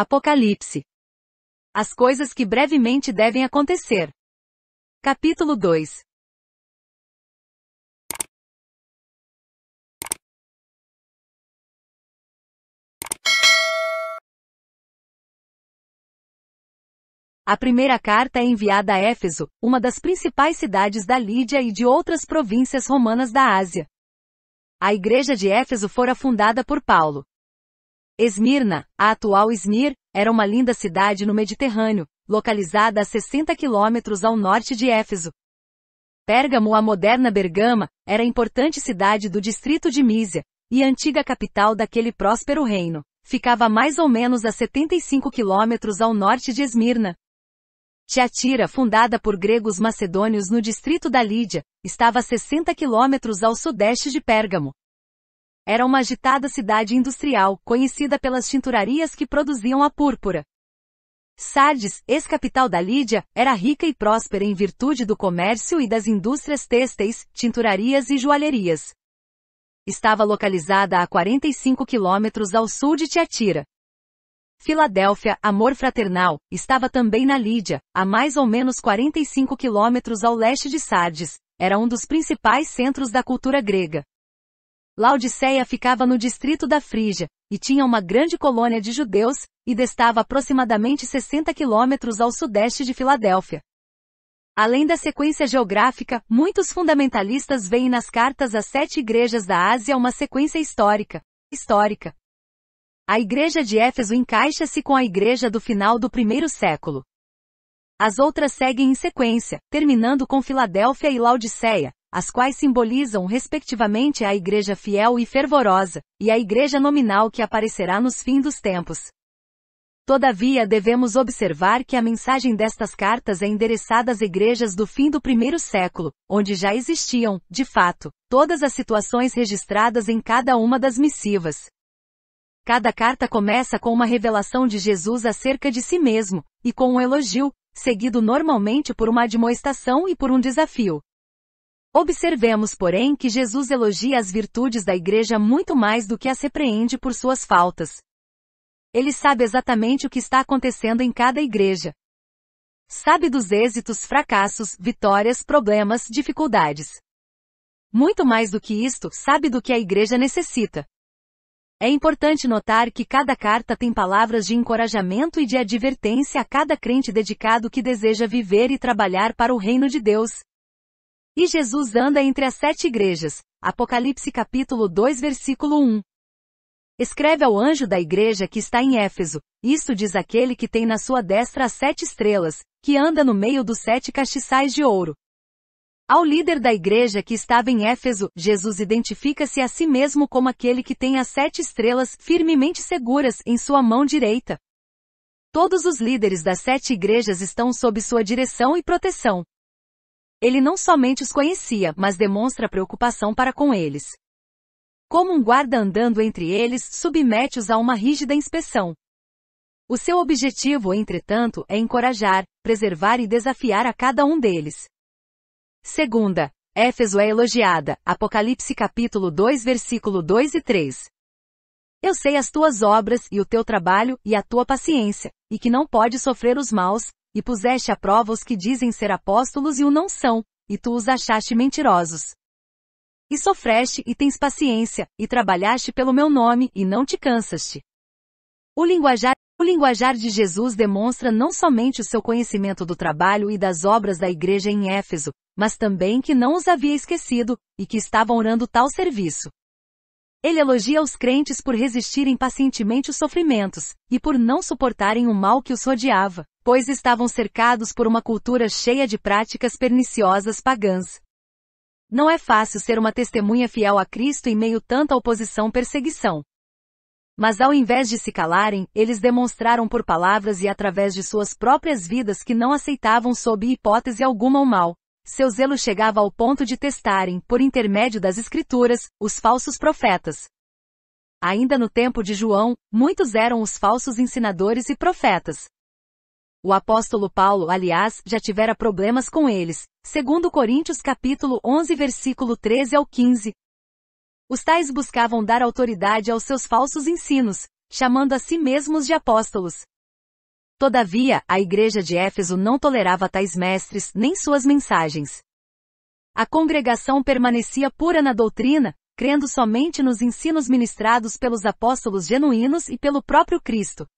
Apocalipse. As coisas que brevemente devem acontecer. Capítulo 2. A primeira carta é enviada a Éfeso, uma das principais cidades da Lídia e de outras províncias romanas da Ásia. A igreja de Éfeso fora fundada por Paulo, Esmirna, a atual Izmir, era uma linda cidade no Mediterrâneo, localizada a 60 quilômetros ao norte de Éfeso. Pérgamo, a moderna Bergama, era importante cidade do distrito de Mísia, e antiga capital daquele próspero reino. Ficava mais ou menos a 75 quilômetros ao norte de Esmirna. Tiatira, fundada por gregos macedônios no distrito da Lídia, estava a 60 quilômetros ao sudeste de Pérgamo, era uma agitada cidade industrial, conhecida pelas tinturarias que produziam a púrpura. Sardes, ex-capital da Lídia, era rica e próspera em virtude do comércio e das indústrias têxteis, tinturarias e joalherias. Estava localizada a 45 quilômetros ao sul de Tiatira. Filadélfia, amor fraternal, estava também na Lídia, a mais ou menos 45 quilômetros ao leste de Sardes, era um dos principais centros da cultura grega. Laodiceia ficava no distrito da Frígia, e tinha uma grande colônia de judeus, e destava aproximadamente 60 quilômetros ao sudeste de Filadélfia. Além da sequência geográfica, muitos fundamentalistas veem nas cartas às sete igrejas da Ásia uma sequência histórica. Histórica. A igreja de Éfeso encaixa-se com a igreja do final do primeiro século. As outras seguem em sequência, terminando com Filadélfia e Laodiceia, as quais simbolizam respectivamente a igreja fiel e fervorosa, e a igreja nominal que aparecerá nos fins dos tempos. Todavia devemos observar que a mensagem destas cartas é endereçada às igrejas do fim do primeiro século, onde já existiam, de fato, todas as situações registradas em cada uma das missivas. Cada carta começa com uma revelação de Jesus acerca de si mesmo, e com um elogio, seguido normalmente por uma admoestação e por um desafio. Observemos, porém, que Jesus elogia as virtudes da igreja muito mais do que as repreende por suas faltas. Ele sabe exatamente o que está acontecendo em cada igreja. Sabe dos êxitos, fracassos, vitórias, problemas, dificuldades. Muito mais do que isto, sabe do que a igreja necessita. É importante notar que cada carta tem palavras de encorajamento e de advertência a cada crente dedicado que deseja viver e trabalhar para o reino de Deus, e Jesus anda entre as sete igrejas. Apocalipse capítulo 2 versículo 1. Escreve ao anjo da igreja que está em Éfeso, isto diz aquele que tem na sua destra as sete estrelas, que anda no meio dos sete castiçais de ouro. Ao líder da igreja que estava em Éfeso, Jesus identifica-se a si mesmo como aquele que tem as sete estrelas firmemente seguras em sua mão direita. Todos os líderes das sete igrejas estão sob sua direção e proteção. Ele não somente os conhecia, mas demonstra preocupação para com eles. Como um guarda andando entre eles, submete-os a uma rígida inspeção. O seu objetivo, entretanto, é encorajar, preservar e desafiar a cada um deles. Segunda, Éfeso é elogiada, Apocalipse capítulo 2 versículo 2 e 3. Eu sei as tuas obras e o teu trabalho e a tua paciência, e que não pode sofrer os maus, e puseste à prova os que dizem ser apóstolos e o não são, e tu os achaste mentirosos. E sofreste e tens paciência, e trabalhaste pelo meu nome e não te cansaste. O linguajar, o linguajar de Jesus demonstra não somente o seu conhecimento do trabalho e das obras da igreja em Éfeso, mas também que não os havia esquecido, e que estavam orando tal serviço. Ele elogia os crentes por resistirem pacientemente os sofrimentos, e por não suportarem o mal que os rodeava pois estavam cercados por uma cultura cheia de práticas perniciosas pagãs. Não é fácil ser uma testemunha fiel a Cristo em meio tanta oposição perseguição. Mas ao invés de se calarem, eles demonstraram por palavras e através de suas próprias vidas que não aceitavam sob hipótese alguma o mal. Seu zelo chegava ao ponto de testarem, por intermédio das Escrituras, os falsos profetas. Ainda no tempo de João, muitos eram os falsos ensinadores e profetas. O apóstolo Paulo, aliás, já tivera problemas com eles, segundo Coríntios capítulo 11 versículo 13 ao 15. Os tais buscavam dar autoridade aos seus falsos ensinos, chamando a si mesmos de apóstolos. Todavia, a igreja de Éfeso não tolerava tais mestres nem suas mensagens. A congregação permanecia pura na doutrina, crendo somente nos ensinos ministrados pelos apóstolos genuínos e pelo próprio Cristo.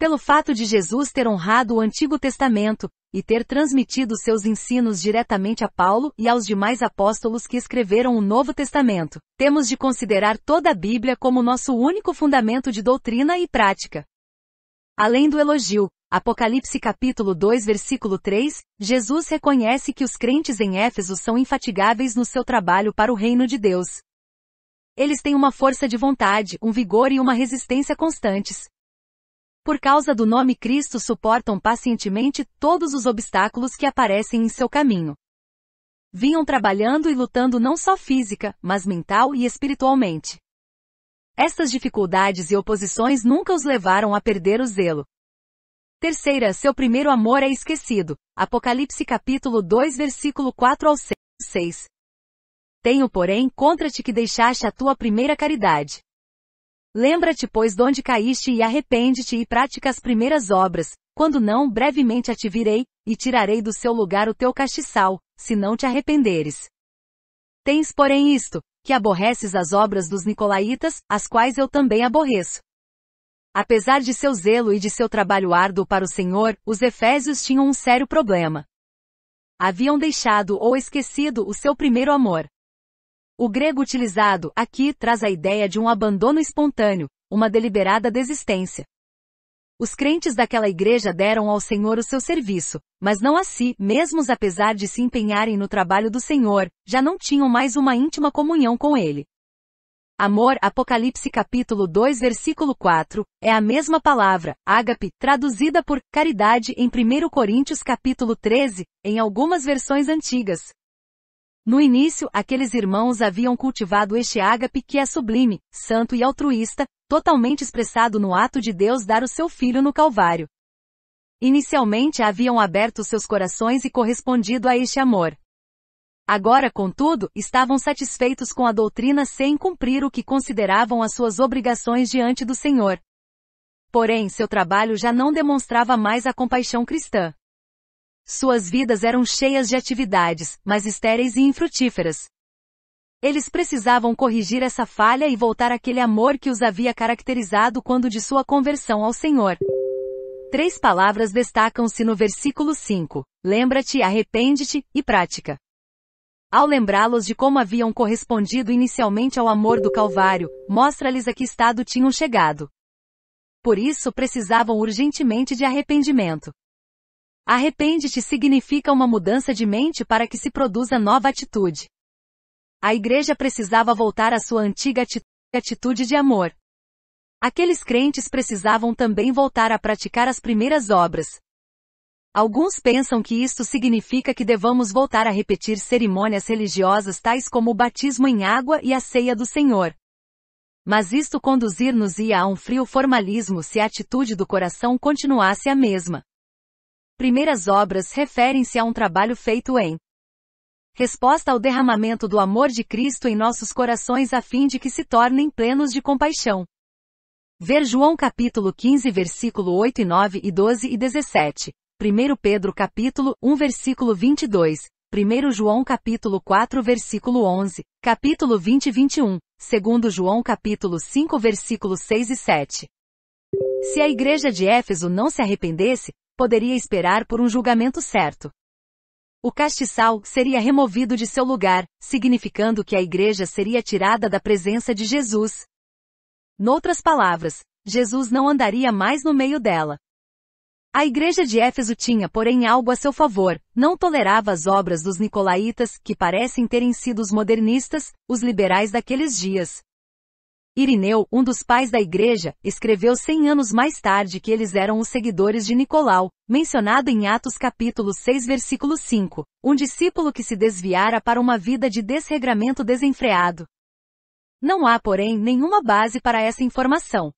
Pelo fato de Jesus ter honrado o Antigo Testamento, e ter transmitido seus ensinos diretamente a Paulo e aos demais apóstolos que escreveram o Novo Testamento, temos de considerar toda a Bíblia como nosso único fundamento de doutrina e prática. Além do elogio, Apocalipse capítulo 2 versículo 3, Jesus reconhece que os crentes em Éfeso são infatigáveis no seu trabalho para o reino de Deus. Eles têm uma força de vontade, um vigor e uma resistência constantes por causa do nome Cristo suportam pacientemente todos os obstáculos que aparecem em seu caminho. Vinham trabalhando e lutando não só física, mas mental e espiritualmente. Estas dificuldades e oposições nunca os levaram a perder o zelo. Terceira, seu primeiro amor é esquecido. Apocalipse capítulo 2 versículo 4 ao 6. Tenho, porém, contra ti que deixaste a tua primeira caridade. Lembra-te, pois, de onde caíste e arrepende-te e pratica as primeiras obras, quando não, brevemente a te virei, e tirarei do seu lugar o teu castiçal, se não te arrependeres. Tens, porém, isto, que aborreces as obras dos Nicolaitas, as quais eu também aborreço. Apesar de seu zelo e de seu trabalho árduo para o Senhor, os Efésios tinham um sério problema. Haviam deixado ou esquecido o seu primeiro amor. O grego utilizado aqui traz a ideia de um abandono espontâneo, uma deliberada desistência. Os crentes daquela igreja deram ao Senhor o seu serviço, mas não a si mesmos apesar de se empenharem no trabalho do Senhor, já não tinham mais uma íntima comunhão com ele. Amor, Apocalipse capítulo 2 versículo 4, é a mesma palavra, ágape, traduzida por caridade em 1 Coríntios capítulo 13, em algumas versões antigas. No início, aqueles irmãos haviam cultivado este ágape que é sublime, santo e altruísta, totalmente expressado no ato de Deus dar o seu filho no Calvário. Inicialmente haviam aberto seus corações e correspondido a este amor. Agora, contudo, estavam satisfeitos com a doutrina sem cumprir o que consideravam as suas obrigações diante do Senhor. Porém, seu trabalho já não demonstrava mais a compaixão cristã. Suas vidas eram cheias de atividades, mas estéreis e infrutíferas. Eles precisavam corrigir essa falha e voltar àquele amor que os havia caracterizado quando de sua conversão ao Senhor. Três palavras destacam-se no versículo 5. Lembra-te, arrepende-te e prática. Ao lembrá-los de como haviam correspondido inicialmente ao amor do Calvário, mostra-lhes a que estado tinham chegado. Por isso precisavam urgentemente de arrependimento. Arrepende-te significa uma mudança de mente para que se produza nova atitude. A igreja precisava voltar à sua antiga atitude de amor. Aqueles crentes precisavam também voltar a praticar as primeiras obras. Alguns pensam que isto significa que devamos voltar a repetir cerimônias religiosas tais como o batismo em água e a ceia do Senhor. Mas isto conduzir-nos-ia a um frio formalismo se a atitude do coração continuasse a mesma. Primeiras obras referem-se a um trabalho feito em resposta ao derramamento do amor de Cristo em nossos corações a fim de que se tornem plenos de compaixão. Ver João capítulo 15 versículo 8 e 9 e 12 e 17. 1 Pedro capítulo 1 versículo 22. 1 João capítulo 4 versículo 11. Capítulo 20 e 21. 2 João capítulo 5 versículos 6 e 7. Se a igreja de Éfeso não se arrependesse, poderia esperar por um julgamento certo. O castiçal seria removido de seu lugar, significando que a igreja seria tirada da presença de Jesus. Noutras palavras, Jesus não andaria mais no meio dela. A igreja de Éfeso tinha, porém, algo a seu favor, não tolerava as obras dos nicolaítas, que parecem terem sido os modernistas, os liberais daqueles dias. Irineu, um dos pais da igreja, escreveu cem anos mais tarde que eles eram os seguidores de Nicolau, mencionado em Atos capítulo 6 versículo 5, um discípulo que se desviara para uma vida de desregramento desenfreado. Não há, porém, nenhuma base para essa informação.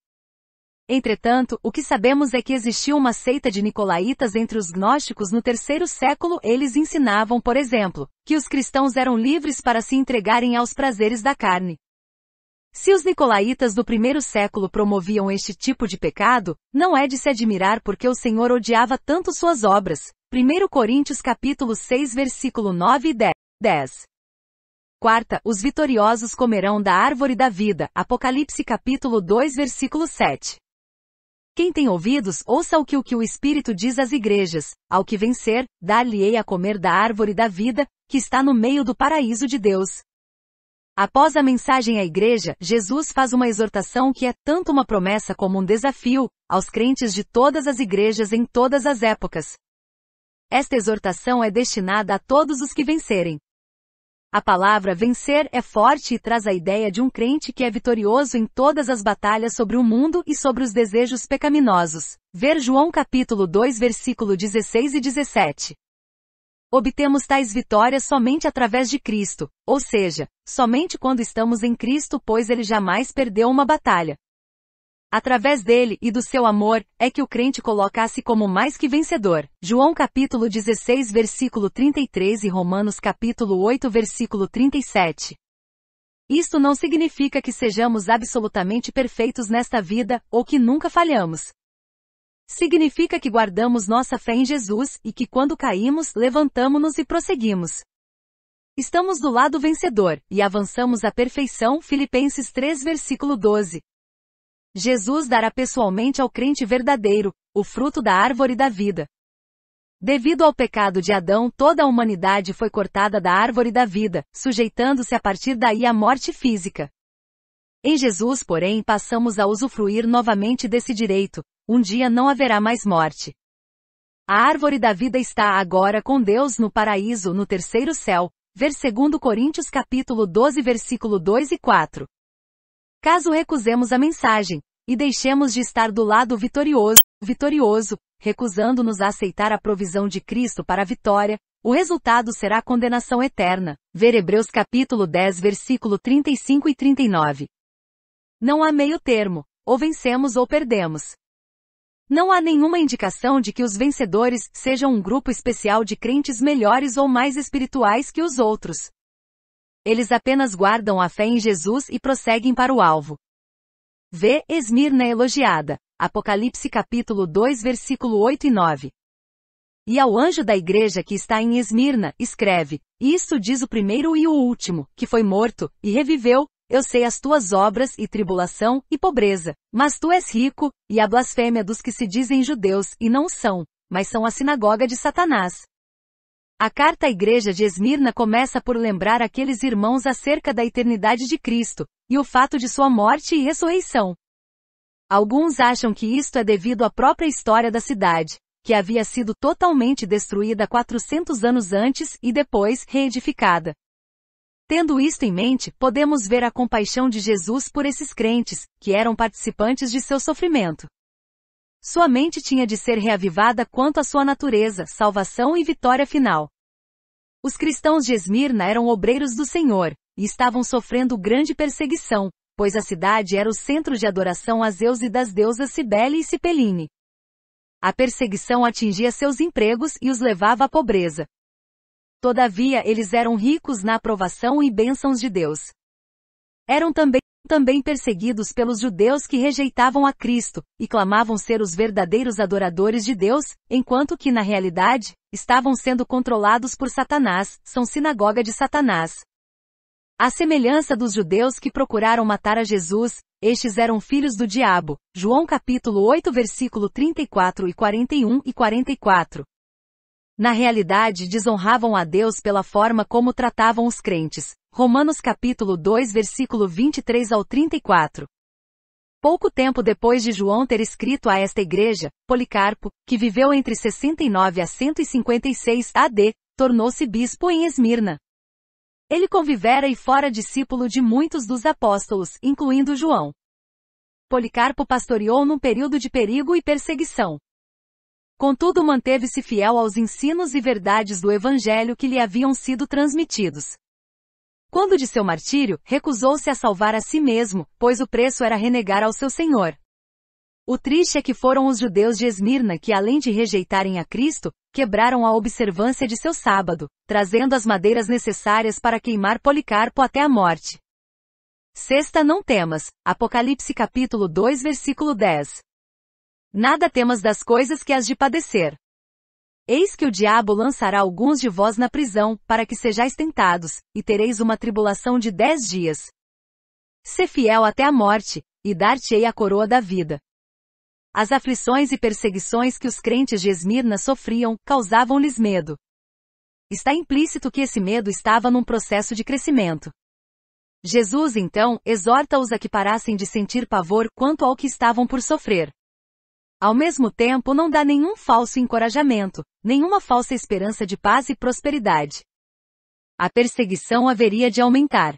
Entretanto, o que sabemos é que existiu uma seita de nicolaítas entre os gnósticos no terceiro século. Eles ensinavam, por exemplo, que os cristãos eram livres para se entregarem aos prazeres da carne, se os nicolaítas do primeiro século promoviam este tipo de pecado, não é de se admirar porque o Senhor odiava tanto suas obras. 1 Coríntios capítulo 6 versículo 9 e 10. Quarta, os vitoriosos comerão da árvore da vida. Apocalipse capítulo 2 versículo 7. Quem tem ouvidos, ouça o que o que o Espírito diz às igrejas. Ao que vencer, dar-lhe-ei a comer da árvore da vida, que está no meio do paraíso de Deus. Após a mensagem à igreja, Jesus faz uma exortação que é tanto uma promessa como um desafio aos crentes de todas as igrejas em todas as épocas. Esta exortação é destinada a todos os que vencerem. A palavra vencer é forte e traz a ideia de um crente que é vitorioso em todas as batalhas sobre o mundo e sobre os desejos pecaminosos. Ver João capítulo 2 versículo 16 e 17. Obtemos tais vitórias somente através de Cristo, ou seja, somente quando estamos em Cristo, pois ele jamais perdeu uma batalha. Através dele e do seu amor, é que o crente coloca-se como mais que vencedor. João capítulo 16 versículo 33 e Romanos capítulo 8 versículo 37. Isto não significa que sejamos absolutamente perfeitos nesta vida, ou que nunca falhamos. Significa que guardamos nossa fé em Jesus e que quando caímos, levantamos-nos e prosseguimos. Estamos do lado vencedor e avançamos à perfeição. Filipenses 3 versículo 12. Jesus dará pessoalmente ao crente verdadeiro o fruto da árvore da vida. Devido ao pecado de Adão, toda a humanidade foi cortada da árvore da vida, sujeitando-se a partir daí à morte física. Em Jesus, porém, passamos a usufruir novamente desse direito, um dia não haverá mais morte. A árvore da vida está agora com Deus no paraíso, no terceiro céu. Ver 2 Coríntios capítulo 12 versículo 2 e 4. Caso recusemos a mensagem e deixemos de estar do lado vitorioso, vitorioso, recusando-nos a aceitar a provisão de Cristo para a vitória, o resultado será a condenação eterna. Ver Hebreus capítulo 10 versículo 35 e 39. Não há meio termo, ou vencemos ou perdemos. Não há nenhuma indicação de que os vencedores sejam um grupo especial de crentes melhores ou mais espirituais que os outros. Eles apenas guardam a fé em Jesus e prosseguem para o alvo. Vê Esmirna elogiada. Apocalipse capítulo 2 versículo 8 e 9. E ao anjo da igreja que está em Esmirna, escreve, Isto diz o primeiro e o último, que foi morto, e reviveu, eu sei as tuas obras e tribulação e pobreza, mas tu és rico, e a blasfêmia dos que se dizem judeus e não são, mas são a sinagoga de Satanás. A carta à igreja de Esmirna começa por lembrar aqueles irmãos acerca da eternidade de Cristo, e o fato de sua morte e ressurreição. Alguns acham que isto é devido à própria história da cidade, que havia sido totalmente destruída 400 anos antes e depois reedificada, Tendo isto em mente, podemos ver a compaixão de Jesus por esses crentes, que eram participantes de seu sofrimento. Sua mente tinha de ser reavivada quanto à sua natureza, salvação e vitória final. Os cristãos de Esmirna eram obreiros do Senhor, e estavam sofrendo grande perseguição, pois a cidade era o centro de adoração a Zeus e das deusas Cibele e Cipeline. A perseguição atingia seus empregos e os levava à pobreza, Todavia eles eram ricos na aprovação e bênçãos de Deus. Eram também, também perseguidos pelos judeus que rejeitavam a Cristo, e clamavam ser os verdadeiros adoradores de Deus, enquanto que na realidade, estavam sendo controlados por Satanás, são sinagoga de Satanás. À semelhança dos judeus que procuraram matar a Jesus, estes eram filhos do diabo. João capítulo 8 versículo 34 e 41 e 44 na realidade desonravam a Deus pela forma como tratavam os crentes. Romanos capítulo 2 versículo 23 ao 34. Pouco tempo depois de João ter escrito a esta igreja, Policarpo, que viveu entre 69 a 156 AD, tornou-se bispo em Esmirna. Ele convivera e fora discípulo de muitos dos apóstolos, incluindo João. Policarpo pastoreou num período de perigo e perseguição. Contudo, manteve-se fiel aos ensinos e verdades do Evangelho que lhe haviam sido transmitidos. Quando de seu martírio, recusou-se a salvar a si mesmo, pois o preço era renegar ao seu Senhor. O triste é que foram os judeus de Esmirna que, além de rejeitarem a Cristo, quebraram a observância de seu sábado, trazendo as madeiras necessárias para queimar Policarpo até a morte. Sexta não temas, Apocalipse capítulo 2 versículo 10. Nada temas das coisas que as de padecer. Eis que o diabo lançará alguns de vós na prisão, para que sejais tentados, e tereis uma tribulação de dez dias. Se fiel até a morte, e dar-te-ei a coroa da vida. As aflições e perseguições que os crentes de Esmirna sofriam causavam-lhes medo. Está implícito que esse medo estava num processo de crescimento. Jesus então exorta-os a que parassem de sentir pavor quanto ao que estavam por sofrer. Ao mesmo tempo não dá nenhum falso encorajamento, nenhuma falsa esperança de paz e prosperidade. A perseguição haveria de aumentar.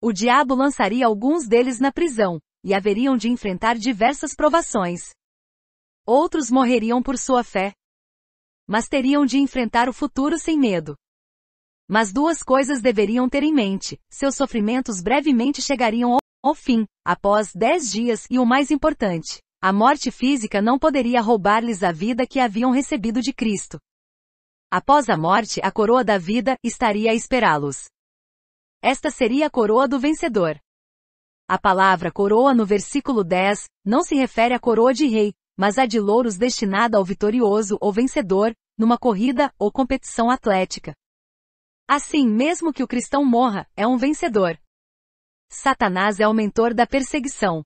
O diabo lançaria alguns deles na prisão, e haveriam de enfrentar diversas provações. Outros morreriam por sua fé. Mas teriam de enfrentar o futuro sem medo. Mas duas coisas deveriam ter em mente: seus sofrimentos brevemente chegariam ao, fim, após dez dias, e o mais importante, a morte física não poderia roubar-lhes a vida que haviam recebido de Cristo. Após a morte, a coroa da vida estaria a esperá-los. Esta seria a coroa do vencedor. A palavra coroa no versículo 10 não se refere à coroa de rei, mas à de louros destinada ao vitorioso ou vencedor, numa corrida ou competição atlética. Assim, mesmo que o cristão morra, é um vencedor. Satanás é o mentor da perseguição.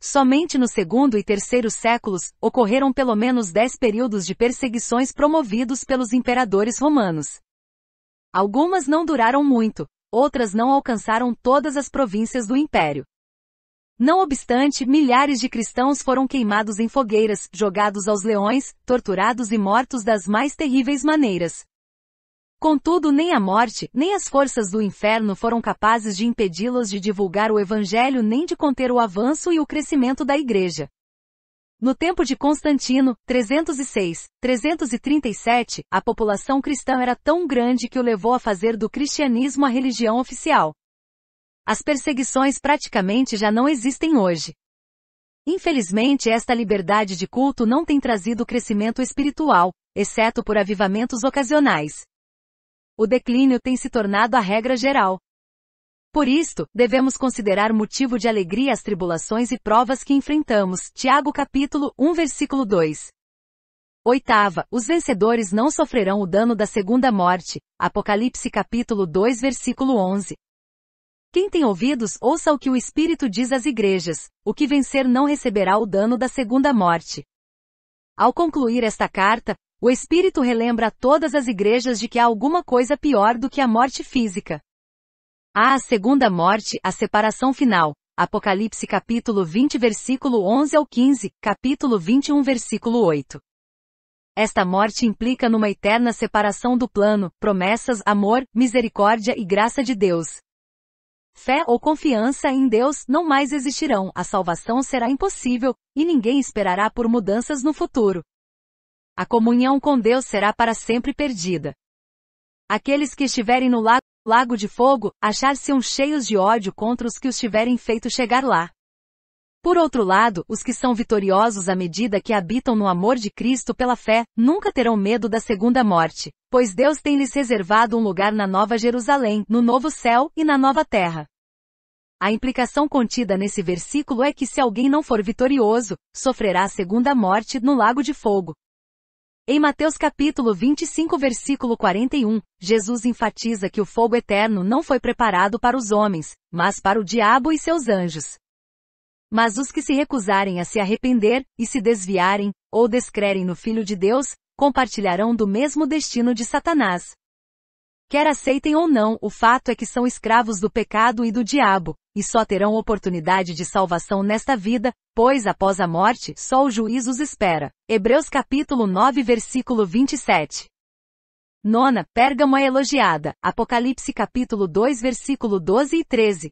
Somente no segundo e terceiro séculos, ocorreram pelo menos dez períodos de perseguições promovidos pelos imperadores romanos. Algumas não duraram muito, outras não alcançaram todas as províncias do império. Não obstante, milhares de cristãos foram queimados em fogueiras, jogados aos leões, torturados e mortos das mais terríveis maneiras. Contudo, nem a morte, nem as forças do inferno foram capazes de impedi-los de divulgar o Evangelho nem de conter o avanço e o crescimento da Igreja. No tempo de Constantino, 306, 337, a população cristã era tão grande que o levou a fazer do cristianismo a religião oficial. As perseguições praticamente já não existem hoje. Infelizmente, esta liberdade de culto não tem trazido crescimento espiritual, exceto por avivamentos ocasionais o declínio tem se tornado a regra geral. Por isto, devemos considerar motivo de alegria as tribulações e provas que enfrentamos. Tiago capítulo 1 versículo 2. Oitava, os vencedores não sofrerão o dano da segunda morte. Apocalipse capítulo 2 versículo 11. Quem tem ouvidos, ouça o que o Espírito diz às igrejas. O que vencer não receberá o dano da segunda morte. Ao concluir esta carta, o Espírito relembra a todas as igrejas de que há alguma coisa pior do que a morte física. Há a segunda morte, a separação final. Apocalipse capítulo 20 versículo 11 ao 15, capítulo 21 versículo 8. Esta morte implica numa eterna separação do plano, promessas, amor, misericórdia e graça de Deus. Fé ou confiança em Deus não mais existirão, a salvação será impossível, e ninguém esperará por mudanças no futuro a comunhão com Deus será para sempre perdida. Aqueles que estiverem no lago, lago de fogo, achar-se-ão cheios de ódio contra os que os tiverem feito chegar lá. Por outro lado, os que são vitoriosos à medida que habitam no amor de Cristo pela fé, nunca terão medo da segunda morte, pois Deus tem-lhes reservado um lugar na Nova Jerusalém, no novo céu e na nova terra. A implicação contida nesse versículo é que se alguém não for vitorioso, sofrerá a segunda morte no lago de fogo, em Mateus capítulo 25 versículo 41, Jesus enfatiza que o fogo eterno não foi preparado para os homens, mas para o diabo e seus anjos. Mas os que se recusarem a se arrepender, e se desviarem, ou descrerem no Filho de Deus, compartilharão do mesmo destino de Satanás. Quer aceitem ou não, o fato é que são escravos do pecado e do diabo, e só terão oportunidade de salvação nesta vida, pois após a morte, só o juízo os espera. Hebreus capítulo 9 versículo 27. Nona, Pérgamo é elogiada. Apocalipse capítulo 2 versículo 12 e 13.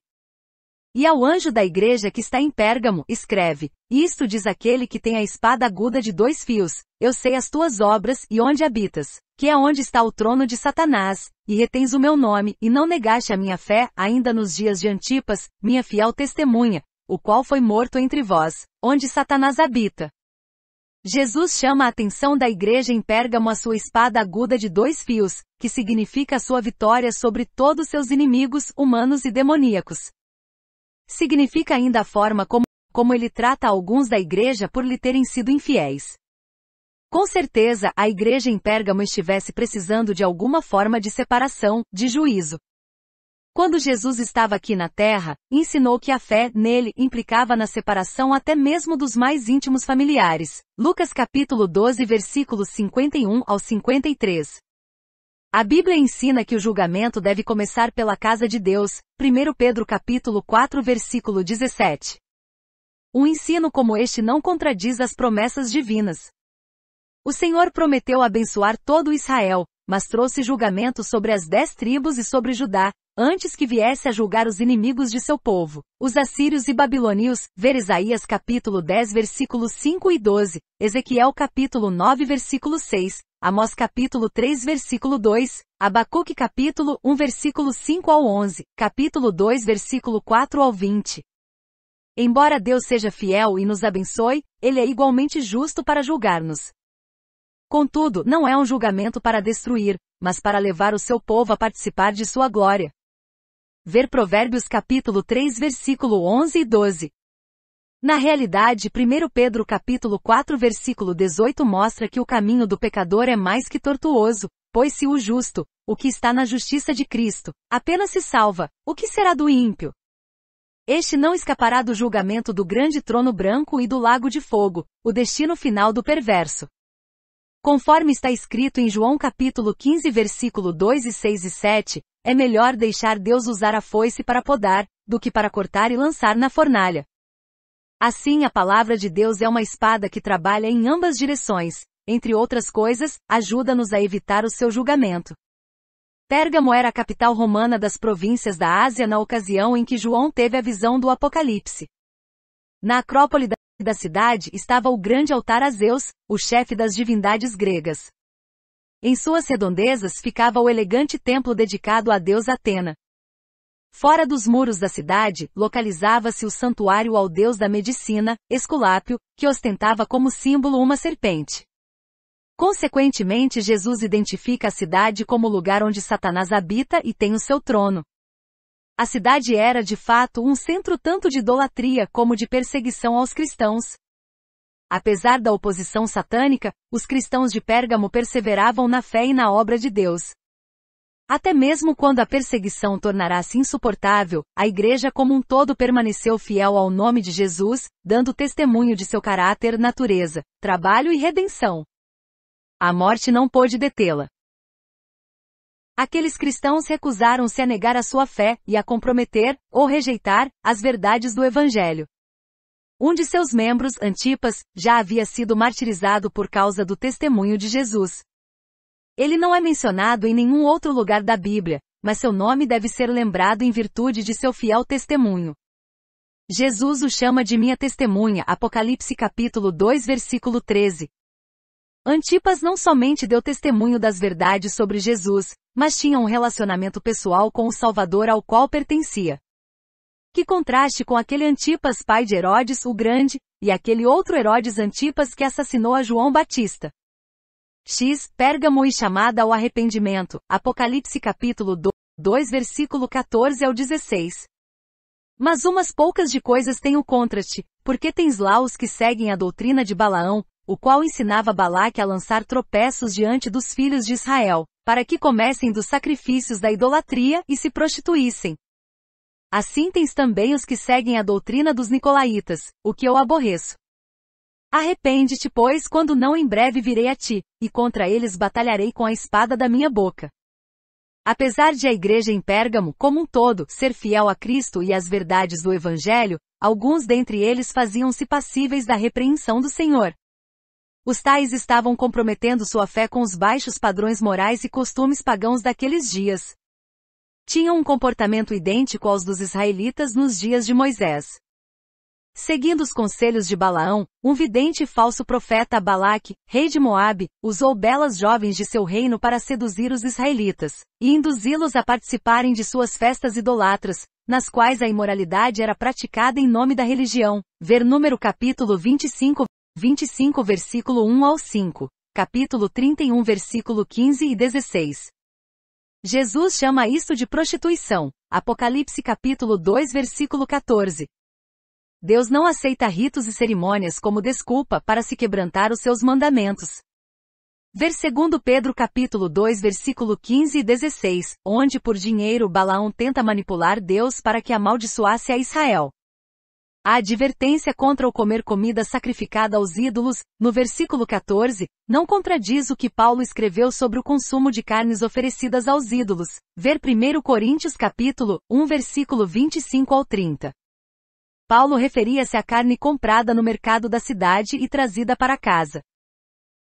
E ao anjo da igreja que está em Pérgamo, escreve: Isto diz aquele que tem a espada aguda de dois fios: Eu sei as tuas obras e onde habitas, que é onde está o trono de Satanás, e retens o meu nome, e não negaste a minha fé, ainda nos dias de Antipas, minha fiel testemunha, o qual foi morto entre vós, onde Satanás habita. Jesus chama a atenção da igreja em Pérgamo a sua espada aguda de dois fios, que significa a sua vitória sobre todos seus inimigos humanos e demoníacos. Significa ainda a forma como, como ele trata alguns da igreja por lhe terem sido infiéis. Com certeza a igreja em Pérgamo estivesse precisando de alguma forma de separação, de juízo. Quando Jesus estava aqui na terra, ensinou que a fé nele implicava na separação até mesmo dos mais íntimos familiares. Lucas capítulo 12 versículos 51 ao 53. A Bíblia ensina que o julgamento deve começar pela casa de Deus, 1 Pedro capítulo 4 versículo 17. Um ensino como este não contradiz as promessas divinas. O Senhor prometeu abençoar todo Israel, mas trouxe julgamento sobre as dez tribos e sobre Judá, antes que viesse a julgar os inimigos de seu povo. Os assírios e babilônios, ver Isaías capítulo 10 versículos 5 e 12, Ezequiel capítulo 9 versículo 6, Amós capítulo 3 versículo 2, Abacuque capítulo 1 versículo 5 ao 11, capítulo 2 versículo 4 ao 20. Embora Deus seja fiel e nos abençoe, Ele é igualmente justo para julgar-nos. Contudo, não é um julgamento para destruir, mas para levar o seu povo a participar de sua glória. Ver Provérbios capítulo 3 versículo 11 e 12. Na realidade, 1 Pedro capítulo 4 versículo 18 mostra que o caminho do pecador é mais que tortuoso, pois se o justo, o que está na justiça de Cristo, apenas se salva, o que será do ímpio? Este não escapará do julgamento do grande trono branco e do lago de fogo, o destino final do perverso. Conforme está escrito em João capítulo 15 versículo 2 e 6 e 7, é melhor deixar Deus usar a foice para podar, do que para cortar e lançar na fornalha. Assim a palavra de Deus é uma espada que trabalha em ambas direções, entre outras coisas, ajuda-nos a evitar o seu julgamento. Pérgamo era a capital romana das províncias da Ásia na ocasião em que João teve a visão do Apocalipse. Na Acrópole da da cidade estava o grande altar a Zeus, o chefe das divindades gregas. Em suas redondezas ficava o elegante templo dedicado à deusa Atena. Fora dos muros da cidade, localizava-se o santuário ao deus da medicina, Esculápio, que ostentava como símbolo uma serpente. Consequentemente, Jesus identifica a cidade como o lugar onde Satanás habita e tem o seu trono. A cidade era de fato um centro tanto de idolatria como de perseguição aos cristãos. Apesar da oposição satânica, os cristãos de Pérgamo perseveravam na fé e na obra de Deus. Até mesmo quando a perseguição tornará-se insuportável, a igreja como um todo permaneceu fiel ao nome de Jesus, dando testemunho de seu caráter, natureza, trabalho e redenção. A morte não pôde detê-la. Aqueles cristãos recusaram-se a negar a sua fé e a comprometer, ou rejeitar, as verdades do Evangelho. Um de seus membros, Antipas, já havia sido martirizado por causa do testemunho de Jesus. Ele não é mencionado em nenhum outro lugar da Bíblia, mas seu nome deve ser lembrado em virtude de seu fiel testemunho. Jesus o chama de minha testemunha, Apocalipse capítulo 2 versículo 13, Antipas não somente deu testemunho das verdades sobre Jesus, mas tinha um relacionamento pessoal com o Salvador ao qual pertencia. Que contraste com aquele Antipas pai de Herodes o Grande, e aquele outro Herodes Antipas que assassinou a João Batista. X, Pérgamo e chamada ao arrependimento, Apocalipse capítulo 2 versículo 14 ao 16. Mas umas poucas de coisas tenho contra ti, porque tens lá os que seguem a doutrina de Balaão, o qual ensinava Balaque a lançar tropeços diante dos filhos de Israel, para que comessem dos sacrifícios da idolatria e se prostituíssem. Assim tens também os que seguem a doutrina dos Nicolaitas, o que eu aborreço. Arrepende-te, pois, quando não em breve virei a ti, e contra eles batalharei com a espada da minha boca. Apesar de a igreja em Pérgamo, como um todo, ser fiel a Cristo e às verdades do Evangelho, alguns dentre eles faziam-se passíveis da repreensão do Senhor, os tais estavam comprometendo sua fé com os baixos padrões morais e costumes pagãos daqueles dias. Tinham um comportamento idêntico aos dos israelitas nos dias de Moisés. Seguindo os conselhos de Balaão, um vidente e falso profeta Balaque, rei de Moabe, usou belas jovens de seu reino para seduzir os israelitas, e induzi-los a participarem de suas festas idolatras, nas quais a imoralidade era praticada em nome da religião. Ver número capítulo 25 25 versículo 1 ao 5, capítulo 31 versículo 15 e 16. Jesus chama isto de prostituição. Apocalipse capítulo 2 versículo 14. Deus não aceita ritos e cerimônias como desculpa para se quebrantar os seus mandamentos. Ver 2 Pedro capítulo 2 versículo 15 e 16, onde por dinheiro Balaão tenta manipular Deus para que amaldiçoasse a Israel a advertência contra o comer comida sacrificada aos ídolos, no versículo 14, não contradiz o que Paulo escreveu sobre o consumo de carnes oferecidas aos ídolos. Ver 1 Coríntios capítulo 1 versículo 25 ao 30. Paulo referia-se à carne comprada no mercado da cidade e trazida para casa.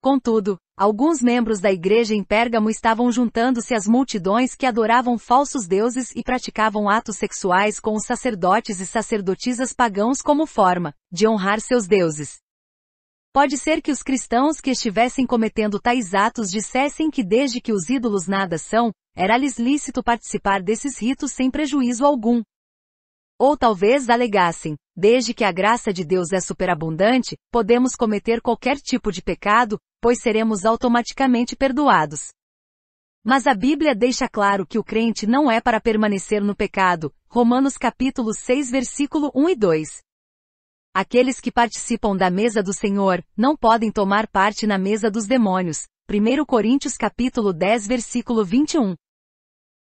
Contudo, Alguns membros da igreja em Pérgamo estavam juntando-se às multidões que adoravam falsos deuses e praticavam atos sexuais com os sacerdotes e sacerdotisas pagãos como forma de honrar seus deuses. Pode ser que os cristãos que estivessem cometendo tais atos dissessem que desde que os ídolos nada são, era-lhes lícito participar desses ritos sem prejuízo algum. Ou talvez alegassem, desde que a graça de Deus é superabundante, podemos cometer qualquer tipo de pecado, pois seremos automaticamente perdoados. Mas a Bíblia deixa claro que o crente não é para permanecer no pecado, Romanos capítulo 6 versículo 1 e 2. Aqueles que participam da mesa do Senhor, não podem tomar parte na mesa dos demônios, 1 Coríntios capítulo 10 versículo 21.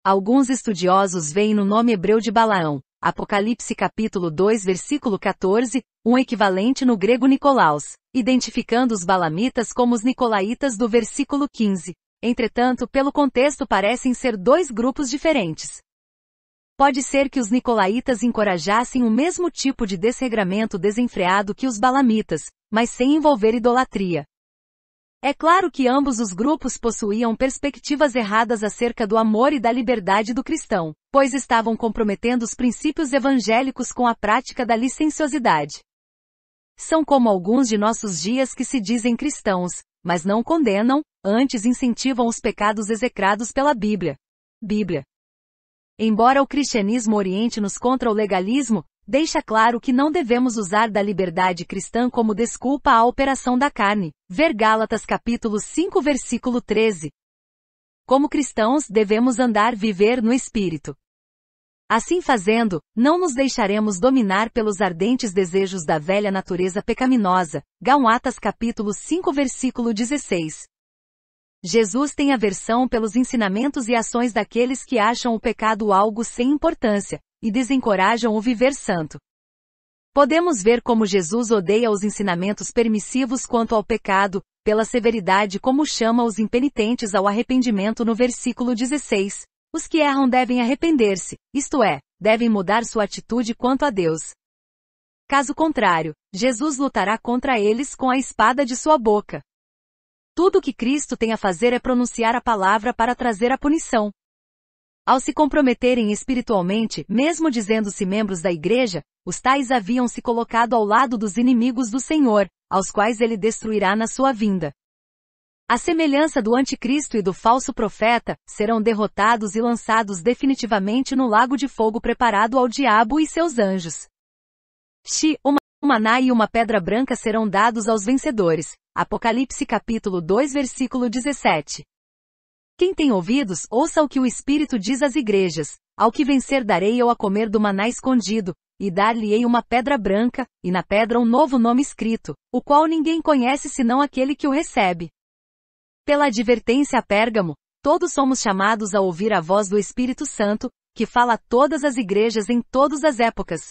Alguns estudiosos veem no nome hebreu de Balaão, Apocalipse capítulo 2 versículo 14, um equivalente no grego Nicolaus, identificando os balamitas como os nicolaitas do versículo 15. Entretanto, pelo contexto parecem ser dois grupos diferentes. Pode ser que os nicolaitas encorajassem o mesmo tipo de desregramento desenfreado que os balamitas, mas sem envolver idolatria. É claro que ambos os grupos possuíam perspectivas erradas acerca do amor e da liberdade do cristão, pois estavam comprometendo os princípios evangélicos com a prática da licenciosidade. São como alguns de nossos dias que se dizem cristãos, mas não condenam, antes incentivam os pecados execrados pela Bíblia. Bíblia. Embora o cristianismo oriente-nos contra o legalismo, deixa claro que não devemos usar da liberdade cristã como desculpa à operação da carne. Ver Gálatas capítulo 5 versículo 13. Como cristãos, devemos andar viver no espírito. Assim fazendo, não nos deixaremos dominar pelos ardentes desejos da velha natureza pecaminosa. Galatas capítulo 5 versículo 16. Jesus tem aversão pelos ensinamentos e ações daqueles que acham o pecado algo sem importância, e desencorajam o viver santo. Podemos ver como Jesus odeia os ensinamentos permissivos quanto ao pecado, pela severidade como chama os impenitentes ao arrependimento no versículo 16. Os que erram devem arrepender-se, isto é, devem mudar sua atitude quanto a Deus. Caso contrário, Jesus lutará contra eles com a espada de sua boca. Tudo o que Cristo tem a fazer é pronunciar a palavra para trazer a punição, ao se comprometerem espiritualmente, mesmo dizendo-se membros da igreja, os tais haviam se colocado ao lado dos inimigos do Senhor, aos quais ele destruirá na sua vinda. A semelhança do anticristo e do falso profeta, serão derrotados e lançados definitivamente no lago de fogo preparado ao diabo e seus anjos. Xi, uma, maná e uma pedra branca serão dados aos vencedores. Apocalipse capítulo 2 versículo 17. Quem tem ouvidos, ouça o que o Espírito diz às igrejas. Ao que vencer darei eu a comer do maná escondido, e dar-lhe-ei uma pedra branca, e na pedra um novo nome escrito, o qual ninguém conhece senão aquele que o recebe. Pela advertência a Pérgamo, todos somos chamados a ouvir a voz do Espírito Santo, que fala a todas as igrejas em todas as épocas.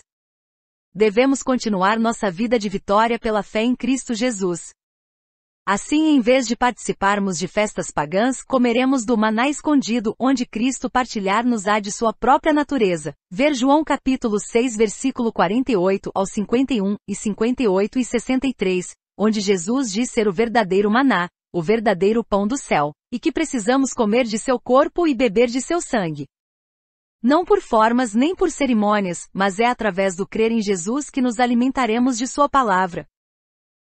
Devemos continuar nossa vida de vitória pela fé em Cristo Jesus. Assim, em vez de participarmos de festas pagãs, comeremos do maná escondido, onde Cristo partilhar-nos há de sua própria natureza. Ver João capítulo 6, versículo 48 ao 51 e 58 e 63, onde Jesus diz ser o verdadeiro maná, o verdadeiro pão do céu, e que precisamos comer de seu corpo e beber de seu sangue. Não por formas nem por cerimônias, mas é através do crer em Jesus que nos alimentaremos de sua palavra.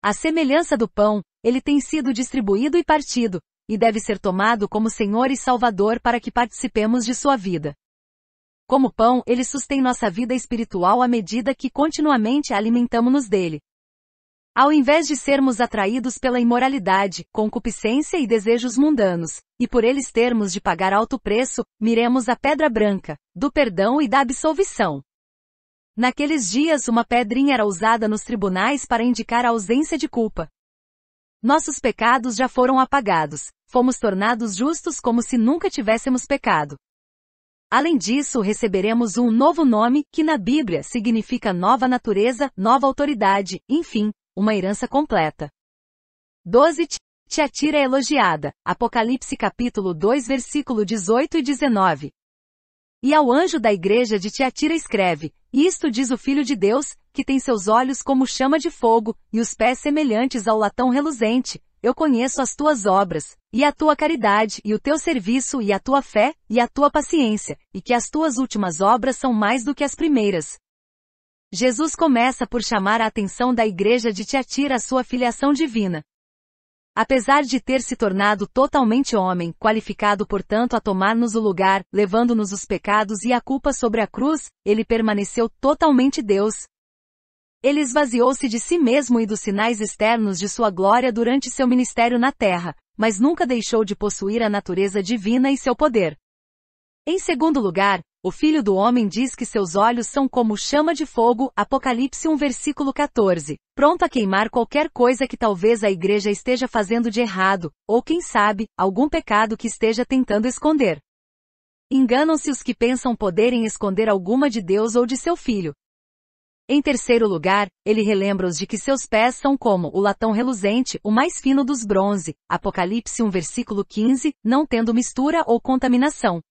A semelhança do pão, ele tem sido distribuído e partido, e deve ser tomado como Senhor e Salvador para que participemos de sua vida. Como pão, ele sustém nossa vida espiritual à medida que continuamente alimentamos-nos dele. Ao invés de sermos atraídos pela imoralidade, concupiscência e desejos mundanos, e por eles termos de pagar alto preço, miremos a pedra branca, do perdão e da absolvição. Naqueles dias, uma pedrinha era usada nos tribunais para indicar a ausência de culpa, nossos pecados já foram apagados, fomos tornados justos como se nunca tivéssemos pecado. Além disso, receberemos um novo nome, que na Bíblia significa nova natureza, nova autoridade, enfim, uma herança completa. 12. Tiatira é elogiada. Apocalipse capítulo 2 versículo 18 e 19. E ao anjo da igreja de Tiatira escreve, isto diz o Filho de Deus, que tem seus olhos como chama de fogo, e os pés semelhantes ao latão reluzente. Eu conheço as tuas obras, e a tua caridade, e o teu serviço, e a tua fé, e a tua paciência, e que as tuas últimas obras são mais do que as primeiras. Jesus começa por chamar a atenção da igreja de Tiatira à sua filiação divina. Apesar de ter se tornado totalmente homem, qualificado portanto a tomar-nos o lugar, levando-nos os pecados e a culpa sobre a cruz, ele permaneceu totalmente Deus. Ele esvaziou-se de si mesmo e dos sinais externos de sua glória durante seu ministério na terra, mas nunca deixou de possuir a natureza divina e seu poder. Em segundo lugar, o filho do homem diz que seus olhos são como chama de fogo, Apocalipse 1 versículo 14, pronto a queimar qualquer coisa que talvez a igreja esteja fazendo de errado, ou quem sabe, algum pecado que esteja tentando esconder. Enganam-se os que pensam poderem esconder alguma de Deus ou de seu filho. Em terceiro lugar, ele relembra-os de que seus pés são como o latão reluzente, o mais fino dos bronze, Apocalipse 1 versículo 15, não tendo mistura ou contaminação.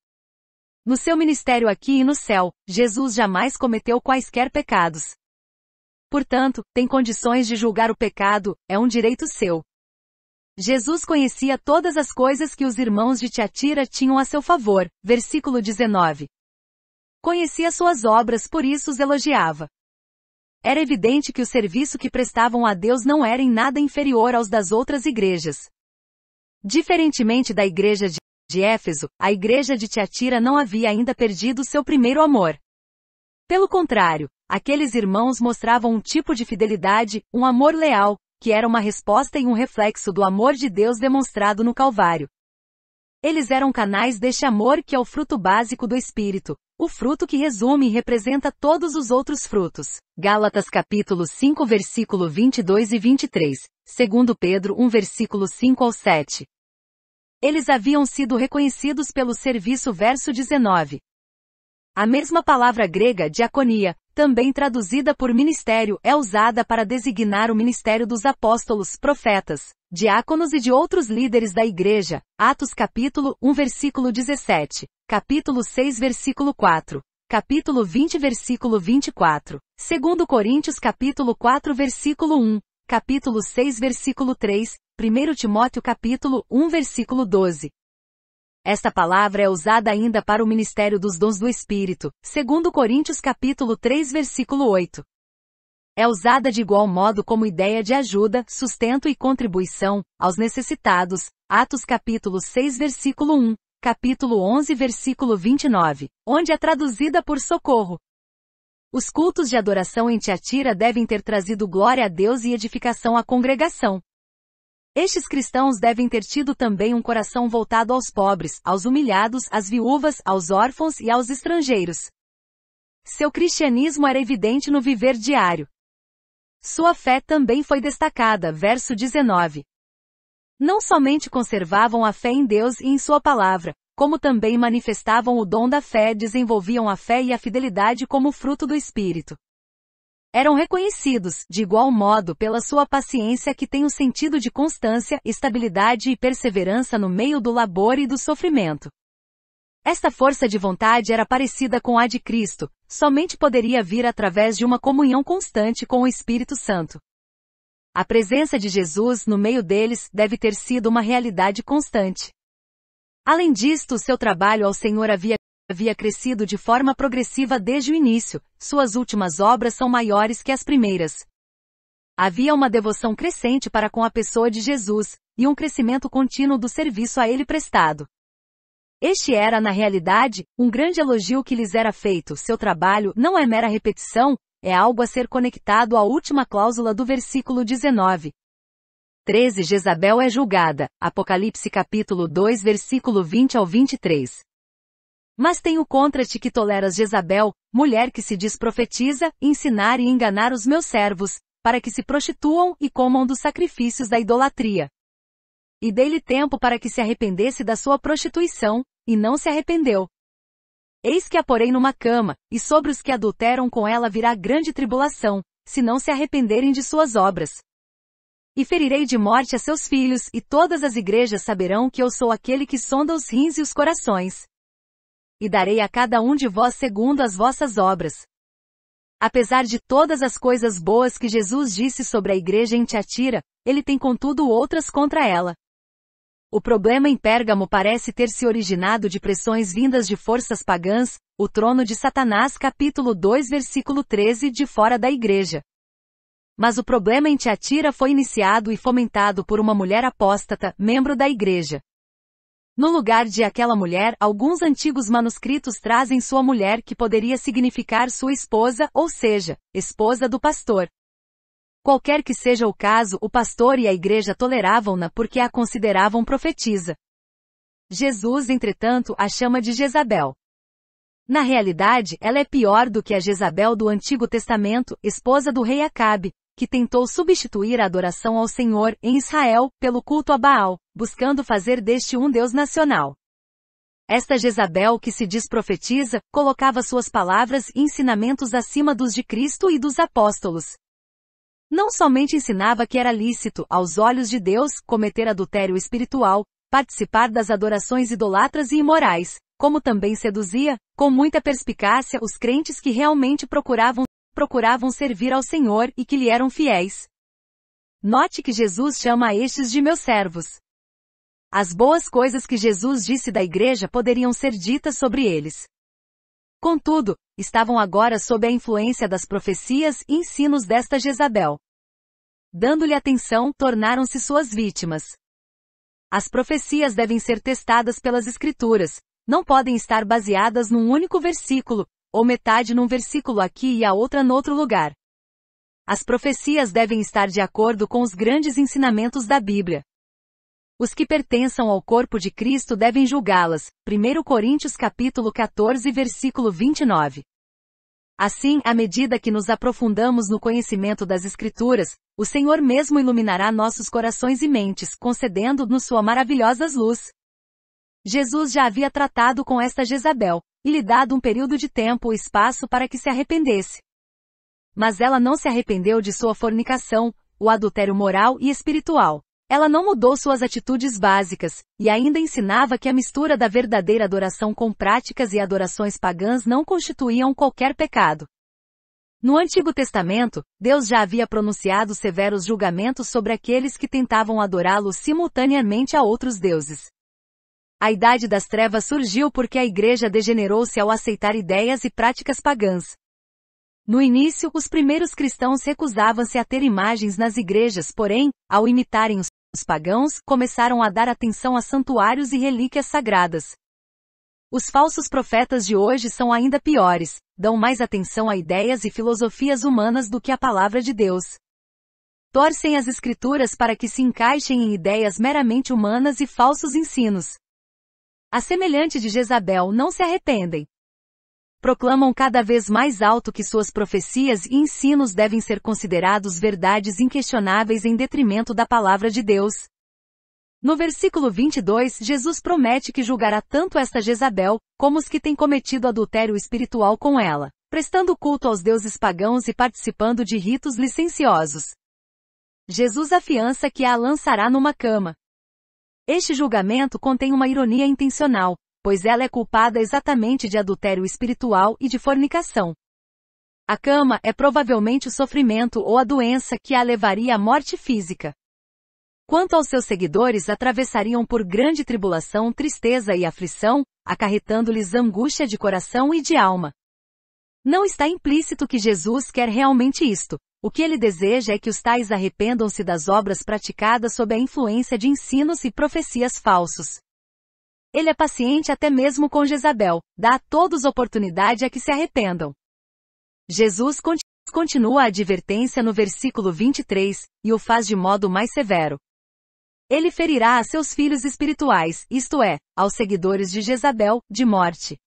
No seu ministério aqui e no céu, Jesus jamais cometeu quaisquer pecados. Portanto, tem condições de julgar o pecado, é um direito seu. Jesus conhecia todas as coisas que os irmãos de Tiatira tinham a seu favor, versículo 19. Conhecia suas obras por isso os elogiava. Era evidente que o serviço que prestavam a Deus não era em nada inferior aos das outras igrejas. Diferentemente da igreja de de Éfeso, a igreja de Tiatira não havia ainda perdido seu primeiro amor. Pelo contrário, aqueles irmãos mostravam um tipo de fidelidade, um amor leal, que era uma resposta e um reflexo do amor de Deus demonstrado no Calvário. Eles eram canais deste amor que é o fruto básico do Espírito, o fruto que resume e representa todos os outros frutos. Gálatas capítulo 5 versículo 22 e 23, segundo Pedro 1 versículo 5 ao 7, eles haviam sido reconhecidos pelo serviço verso 19. A mesma palavra grega diaconia, também traduzida por ministério, é usada para designar o ministério dos apóstolos, profetas, diáconos e de outros líderes da igreja. Atos capítulo 1 versículo 17, capítulo 6 versículo 4, capítulo 20 versículo 24, 2 Coríntios capítulo 4 versículo 1, capítulo 6 versículo 3, 1 Timóteo capítulo 1 versículo 12. Esta palavra é usada ainda para o ministério dos dons do Espírito, segundo Coríntios capítulo 3 versículo 8. É usada de igual modo como ideia de ajuda, sustento e contribuição aos necessitados, Atos capítulo 6 versículo 1, capítulo 11 versículo 29, onde é traduzida por socorro. Os cultos de adoração em Tiatira devem ter trazido glória a Deus e edificação à congregação. Estes cristãos devem ter tido também um coração voltado aos pobres, aos humilhados, às viúvas, aos órfãos e aos estrangeiros. Seu cristianismo era evidente no viver diário. Sua fé também foi destacada, verso 19. Não somente conservavam a fé em Deus e em sua palavra, como também manifestavam o dom da fé, desenvolviam a fé e a fidelidade como fruto do Espírito eram reconhecidos, de igual modo, pela sua paciência que tem um sentido de constância, estabilidade e perseverança no meio do labor e do sofrimento. Esta força de vontade era parecida com a de Cristo, somente poderia vir através de uma comunhão constante com o Espírito Santo. A presença de Jesus no meio deles deve ter sido uma realidade constante. Além disto, seu trabalho ao Senhor havia havia crescido de forma progressiva desde o início, suas últimas obras são maiores que as primeiras. Havia uma devoção crescente para com a pessoa de Jesus, e um crescimento contínuo do serviço a ele prestado. Este era, na realidade, um grande elogio que lhes era feito. Seu trabalho não é mera repetição, é algo a ser conectado à última cláusula do versículo 19. 13 Jezabel é julgada. Apocalipse capítulo 2 versículo 20 ao 23. Mas tenho contra-te que toleras Jezabel, mulher que se diz profetiza, ensinar e enganar os meus servos, para que se prostituam e comam dos sacrifícios da idolatria. E dei-lhe tempo para que se arrependesse da sua prostituição, e não se arrependeu. Eis que a porei numa cama, e sobre os que adulteram com ela virá grande tribulação, se não se arrependerem de suas obras. E ferirei de morte a seus filhos, e todas as igrejas saberão que eu sou aquele que sonda os rins e os corações e darei a cada um de vós segundo as vossas obras. Apesar de todas as coisas boas que Jesus disse sobre a igreja em Tiatira, ele tem contudo outras contra ela. O problema em Pérgamo parece ter se originado de pressões vindas de forças pagãs, o trono de Satanás capítulo 2 versículo 13 de fora da igreja. Mas o problema em Tiatira foi iniciado e fomentado por uma mulher apóstata, membro da igreja. No lugar de aquela mulher, alguns antigos manuscritos trazem sua mulher que poderia significar sua esposa, ou seja, esposa do pastor. Qualquer que seja o caso, o pastor e a igreja toleravam-na porque a consideravam profetisa. Jesus, entretanto, a chama de Jezabel. Na realidade, ela é pior do que a Jezabel do Antigo Testamento, esposa do rei Acabe, que tentou substituir a adoração ao Senhor, em Israel, pelo culto a Baal, buscando fazer deste um Deus nacional. Esta Jezabel que se diz profetiza, colocava suas palavras e ensinamentos acima dos de Cristo e dos apóstolos. Não somente ensinava que era lícito, aos olhos de Deus, cometer adultério espiritual, participar das adorações idolatras e imorais, como também seduzia, com muita perspicácia, os crentes que realmente procuravam procuravam servir ao Senhor e que lhe eram fiéis. Note que Jesus chama estes de meus servos. As boas coisas que Jesus disse da igreja poderiam ser ditas sobre eles. Contudo, estavam agora sob a influência das profecias e ensinos desta Jezabel. Dando-lhe atenção, tornaram-se suas vítimas. As profecias devem ser testadas pelas Escrituras, não podem estar baseadas num único versículo, ou metade num versículo aqui e a outra noutro lugar. As profecias devem estar de acordo com os grandes ensinamentos da Bíblia. Os que pertençam ao corpo de Cristo devem julgá-las. 1 Coríntios capítulo 14 versículo 29. Assim, à medida que nos aprofundamos no conhecimento das Escrituras, o Senhor mesmo iluminará nossos corações e mentes, concedendo-nos sua maravilhosa luz. Jesus já havia tratado com esta Jezabel, e lhe dado um período de tempo ou espaço para que se arrependesse. Mas ela não se arrependeu de sua fornicação, o adultério moral e espiritual. Ela não mudou suas atitudes básicas, e ainda ensinava que a mistura da verdadeira adoração com práticas e adorações pagãs não constituíam qualquer pecado. No Antigo Testamento, Deus já havia pronunciado severos julgamentos sobre aqueles que tentavam adorá-lo simultaneamente a outros deuses. A Idade das Trevas surgiu porque a Igreja degenerou-se ao aceitar ideias e práticas pagãs. No início, os primeiros cristãos recusavam-se a ter imagens nas igrejas, porém, ao imitarem os pagãos, começaram a dar atenção a santuários e relíquias sagradas. Os falsos profetas de hoje são ainda piores, dão mais atenção a ideias e filosofias humanas do que a palavra de Deus. Torcem as escrituras para que se encaixem em ideias meramente humanas e falsos ensinos a semelhante de Jezabel, não se arrependem. Proclamam cada vez mais alto que suas profecias e ensinos devem ser considerados verdades inquestionáveis em detrimento da palavra de Deus. No versículo 22, Jesus promete que julgará tanto esta Jezabel, como os que têm cometido adultério espiritual com ela, prestando culto aos deuses pagãos e participando de ritos licenciosos. Jesus afiança que a lançará numa cama, este julgamento contém uma ironia intencional, pois ela é culpada exatamente de adultério espiritual e de fornicação. A cama é provavelmente o sofrimento ou a doença que a levaria à morte física. Quanto aos seus seguidores, atravessariam por grande tribulação, tristeza e aflição, acarretando-lhes angústia de coração e de alma. Não está implícito que Jesus quer realmente isto, o que ele deseja é que os tais arrependam-se das obras praticadas sob a influência de ensinos e profecias falsos. Ele é paciente até mesmo com Jezabel, dá a todos oportunidade a que se arrependam. Jesus continua a advertência no versículo 23, e o faz de modo mais severo. Ele ferirá a seus filhos espirituais, isto é, aos seguidores de Jezabel, de morte.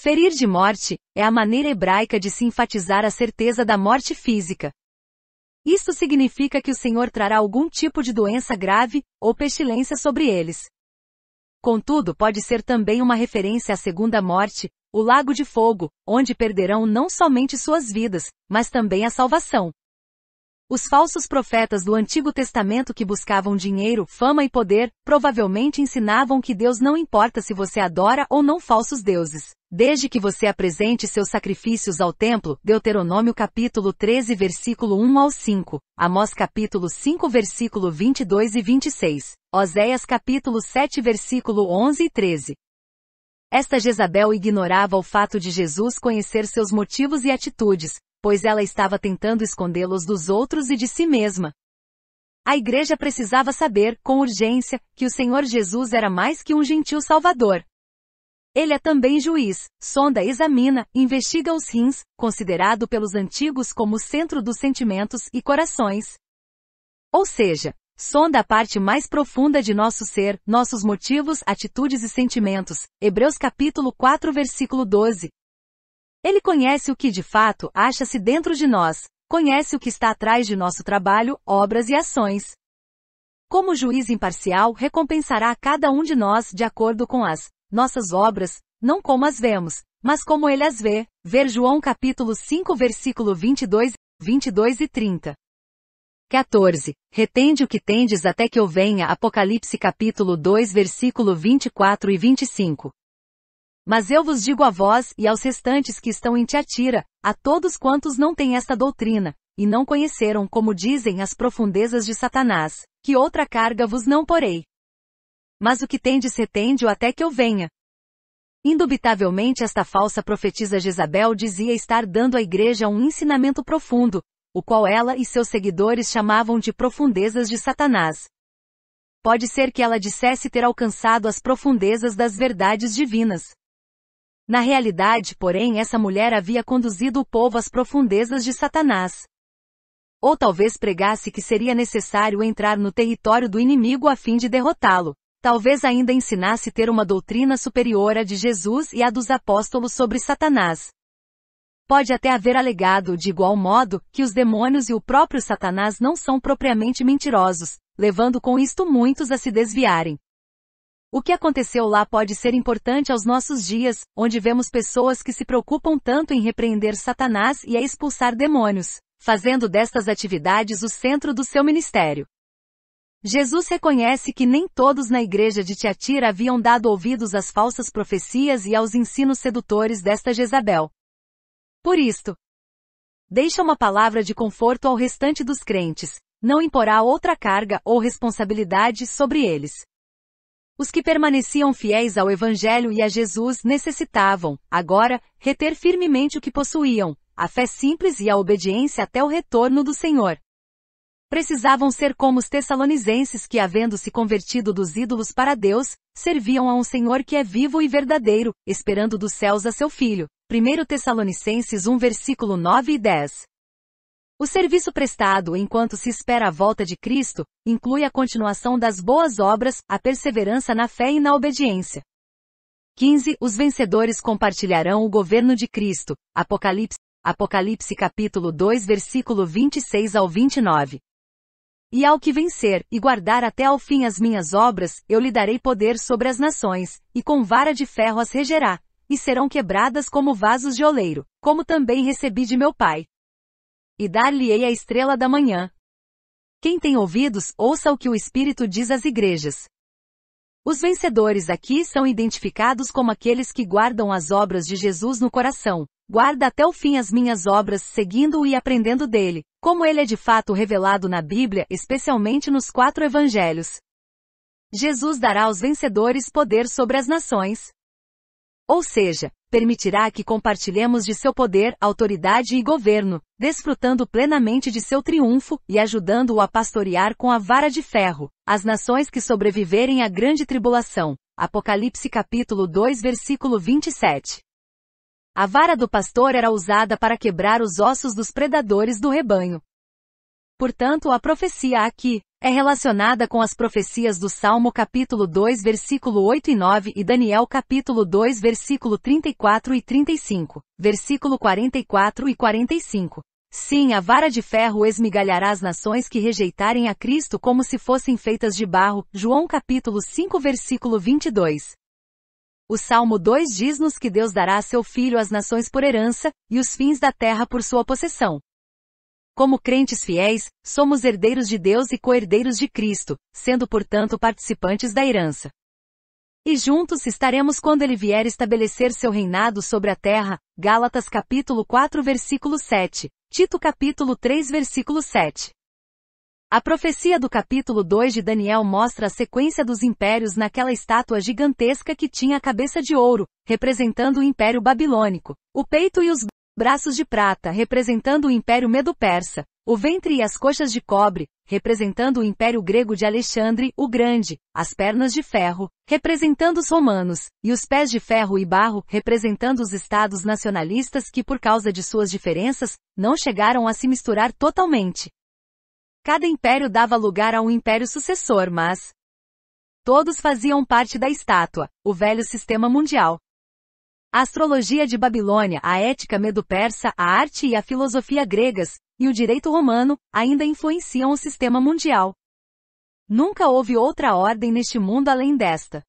Ferir de morte é a maneira hebraica de se enfatizar a certeza da morte física. Isso significa que o Senhor trará algum tipo de doença grave ou pestilência sobre eles. Contudo, pode ser também uma referência à segunda morte, o lago de fogo, onde perderão não somente suas vidas, mas também a salvação. Os falsos profetas do Antigo Testamento que buscavam dinheiro, fama e poder, provavelmente ensinavam que Deus não importa se você adora ou não falsos deuses. Desde que você apresente seus sacrifícios ao templo, Deuteronômio capítulo 13 versículo 1 ao 5, Amós capítulo 5 versículo 22 e 26, Oséias capítulo 7 versículo 11 e 13. Esta Jezabel ignorava o fato de Jesus conhecer seus motivos e atitudes, pois ela estava tentando escondê-los dos outros e de si mesma. A igreja precisava saber, com urgência, que o Senhor Jesus era mais que um gentil salvador, ele é também juiz, sonda examina, investiga os rins, considerado pelos antigos como centro dos sentimentos e corações. Ou seja, sonda a parte mais profunda de nosso ser, nossos motivos, atitudes e sentimentos. Hebreus capítulo 4 versículo 12. Ele conhece o que de fato acha-se dentro de nós, conhece o que está atrás de nosso trabalho, obras e ações. Como juiz imparcial, recompensará a cada um de nós de acordo com as nossas obras, não como as vemos, mas como ele as vê. Ver João capítulo 5 versículo 22, 22 e 30. 14. Retende o que tendes até que eu venha. Apocalipse capítulo 2 versículo 24 e 25. Mas eu vos digo a vós e aos restantes que estão em Tiatira, a todos quantos não têm esta doutrina, e não conheceram como dizem as profundezas de Satanás, que outra carga vos não porei, mas o que tendes retende-o até que eu venha. Indubitavelmente esta falsa profetisa Jezabel dizia estar dando à igreja um ensinamento profundo, o qual ela e seus seguidores chamavam de profundezas de Satanás. Pode ser que ela dissesse ter alcançado as profundezas das verdades divinas. Na realidade, porém, essa mulher havia conduzido o povo às profundezas de Satanás. Ou talvez pregasse que seria necessário entrar no território do inimigo a fim de derrotá-lo talvez ainda ensinasse ter uma doutrina superior à de Jesus e à dos apóstolos sobre Satanás. Pode até haver alegado, de igual modo, que os demônios e o próprio Satanás não são propriamente mentirosos, levando com isto muitos a se desviarem. O que aconteceu lá pode ser importante aos nossos dias, onde vemos pessoas que se preocupam tanto em repreender Satanás e a expulsar demônios, fazendo destas atividades o centro do seu ministério. Jesus reconhece que nem todos na igreja de Tiatira haviam dado ouvidos às falsas profecias e aos ensinos sedutores desta Jezabel. Por isto, deixa uma palavra de conforto ao restante dos crentes, não imporá outra carga ou responsabilidade sobre eles. Os que permaneciam fiéis ao Evangelho e a Jesus necessitavam, agora, reter firmemente o que possuíam, a fé simples e a obediência até o retorno do Senhor. Precisavam ser como os tessalonicenses que, havendo se convertido dos ídolos para Deus, serviam a um Senhor que é vivo e verdadeiro, esperando dos céus a seu Filho. 1 Tessalonicenses 1 versículo 9 e 10. O serviço prestado enquanto se espera a volta de Cristo, inclui a continuação das boas obras, a perseverança na fé e na obediência. 15. Os vencedores compartilharão o governo de Cristo. Apocalipse, Apocalipse capítulo 2 versículo 26 ao 29. E ao que vencer, e guardar até ao fim as minhas obras, eu lhe darei poder sobre as nações, e com vara de ferro as regerá, e serão quebradas como vasos de oleiro, como também recebi de meu pai. E dar-lhe-ei a estrela da manhã. Quem tem ouvidos, ouça o que o Espírito diz às igrejas. Os vencedores aqui são identificados como aqueles que guardam as obras de Jesus no coração, guarda até o fim as minhas obras seguindo-o e aprendendo dele, como ele é de fato revelado na Bíblia, especialmente nos quatro evangelhos. Jesus dará aos vencedores poder sobre as nações. Ou seja, permitirá que compartilhemos de seu poder, autoridade e governo, desfrutando plenamente de seu triunfo e ajudando-o a pastorear com a vara de ferro, as nações que sobreviverem à grande tribulação. Apocalipse capítulo 2 versículo 27. A vara do pastor era usada para quebrar os ossos dos predadores do rebanho. Portanto, a profecia aqui é relacionada com as profecias do Salmo capítulo 2, versículo 8 e 9 e Daniel capítulo 2, versículo 34 e 35, versículo 44 e 45. Sim, a vara de ferro esmigalhará as nações que rejeitarem a Cristo como se fossem feitas de barro. João capítulo 5, versículo 22. O Salmo 2 diz-nos que Deus dará a seu filho as nações por herança, e os fins da terra por sua possessão. Como crentes fiéis, somos herdeiros de Deus e co-herdeiros de Cristo, sendo portanto participantes da herança. E juntos estaremos quando ele vier estabelecer seu reinado sobre a terra, Gálatas capítulo 4 versículo 7, Tito capítulo 3 versículo 7. A profecia do capítulo 2 de Daniel mostra a sequência dos impérios naquela estátua gigantesca que tinha a cabeça de ouro, representando o Império Babilônico, o peito e os braços de prata, representando o Império Medo-Persa, o ventre e as coxas de cobre, representando o Império Grego de Alexandre, o Grande, as pernas de ferro, representando os romanos, e os pés de ferro e barro, representando os estados nacionalistas que por causa de suas diferenças, não chegaram a se misturar totalmente. Cada império dava lugar a um império sucessor, mas todos faziam parte da estátua, o velho sistema mundial. A astrologia de Babilônia, a ética medo-persa, a arte e a filosofia gregas, e o direito romano, ainda influenciam o sistema mundial. Nunca houve outra ordem neste mundo além desta.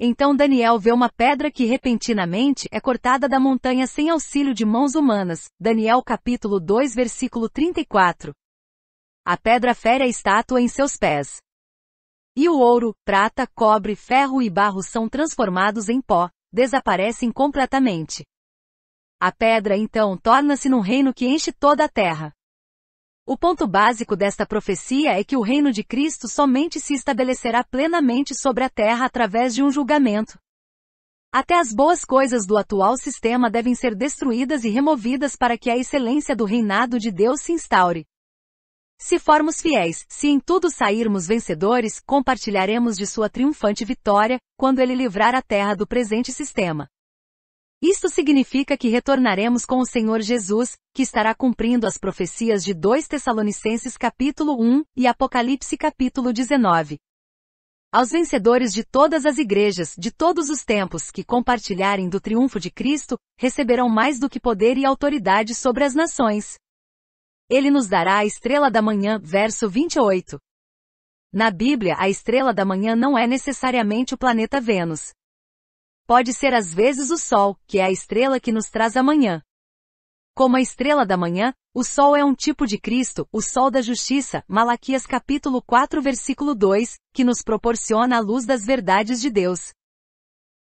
Então Daniel vê uma pedra que repentinamente é cortada da montanha sem auxílio de mãos humanas. Daniel capítulo 2 versículo 34. A pedra fere a estátua em seus pés. E o ouro, prata, cobre, ferro e barro são transformados em pó, desaparecem completamente. A pedra então torna-se num reino que enche toda a terra. O ponto básico desta profecia é que o reino de Cristo somente se estabelecerá plenamente sobre a terra através de um julgamento. Até as boas coisas do atual sistema devem ser destruídas e removidas para que a excelência do reinado de Deus se instaure. Se formos fiéis, se em tudo sairmos vencedores, compartilharemos de sua triunfante vitória, quando ele livrar a terra do presente sistema. Isto significa que retornaremos com o Senhor Jesus, que estará cumprindo as profecias de 2 Tessalonicenses capítulo 1 e Apocalipse capítulo 19. Aos vencedores de todas as igrejas, de todos os tempos, que compartilharem do triunfo de Cristo, receberão mais do que poder e autoridade sobre as nações. Ele nos dará a estrela da manhã, verso 28. Na Bíblia, a estrela da manhã não é necessariamente o planeta Vênus. Pode ser às vezes o Sol, que é a estrela que nos traz a manhã. Como a estrela da manhã, o sol é um tipo de Cristo, o sol da justiça, Malaquias capítulo 4 versículo 2, que nos proporciona a luz das verdades de Deus.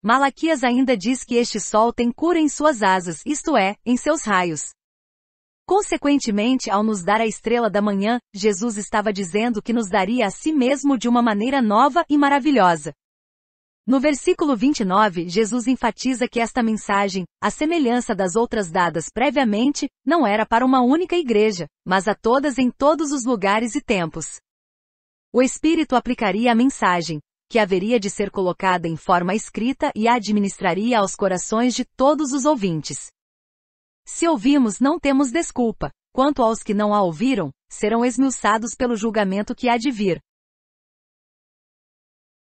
Malaquias ainda diz que este sol tem cura em suas asas, isto é, em seus raios. Consequentemente, ao nos dar a estrela da manhã, Jesus estava dizendo que nos daria a si mesmo de uma maneira nova e maravilhosa. No versículo 29, Jesus enfatiza que esta mensagem, a semelhança das outras dadas previamente, não era para uma única igreja, mas a todas em todos os lugares e tempos. O Espírito aplicaria a mensagem, que haveria de ser colocada em forma escrita e a administraria aos corações de todos os ouvintes. Se ouvimos, não temos desculpa. Quanto aos que não a ouviram, serão esmiuçados pelo julgamento que há de vir.